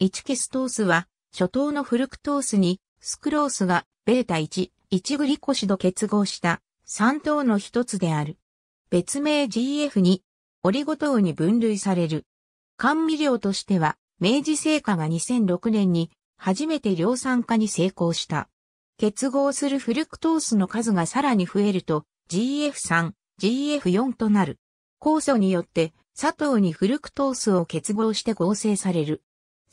一ケストースは、初頭のフルクトースに、スクロースが、ベータ1、1グリコシド結合した、3頭の一つである。別名 GF2、オリゴ糖に分類される。甘味料としては、明治製菓が2006年に、初めて量産化に成功した。結合するフルクトースの数がさらに増えると、GF3、GF4 となる。酵素によって、砂糖にフルクトースを結合して合成される。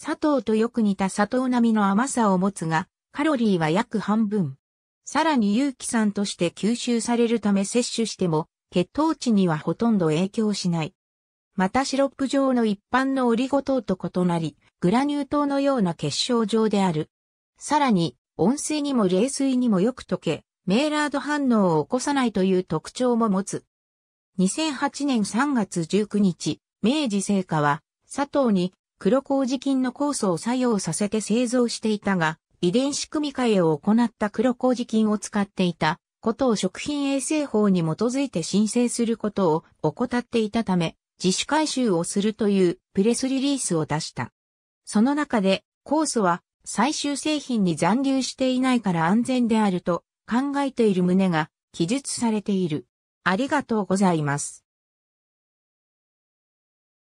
砂糖とよく似た砂糖並みの甘さを持つが、カロリーは約半分。さらに有機酸として吸収されるため摂取しても、血糖値にはほとんど影響しない。またシロップ状の一般のオリゴ糖と異なり、グラニュー糖のような結晶状である。さらに、温水にも冷水にもよく溶け、メーラード反応を起こさないという特徴も持つ。2008年3月19日、明治製菓は、砂糖に黒麹菌の酵素を作用させて製造していたが、遺伝子組み換えを行った黒麹菌を使っていたことを食品衛生法に基づいて申請することを怠っていたため、自主回収をするというプレスリリースを出した。その中で、酵素は最終製品に残留していないから安全であると考えている旨が記述されている。ありがとうございます。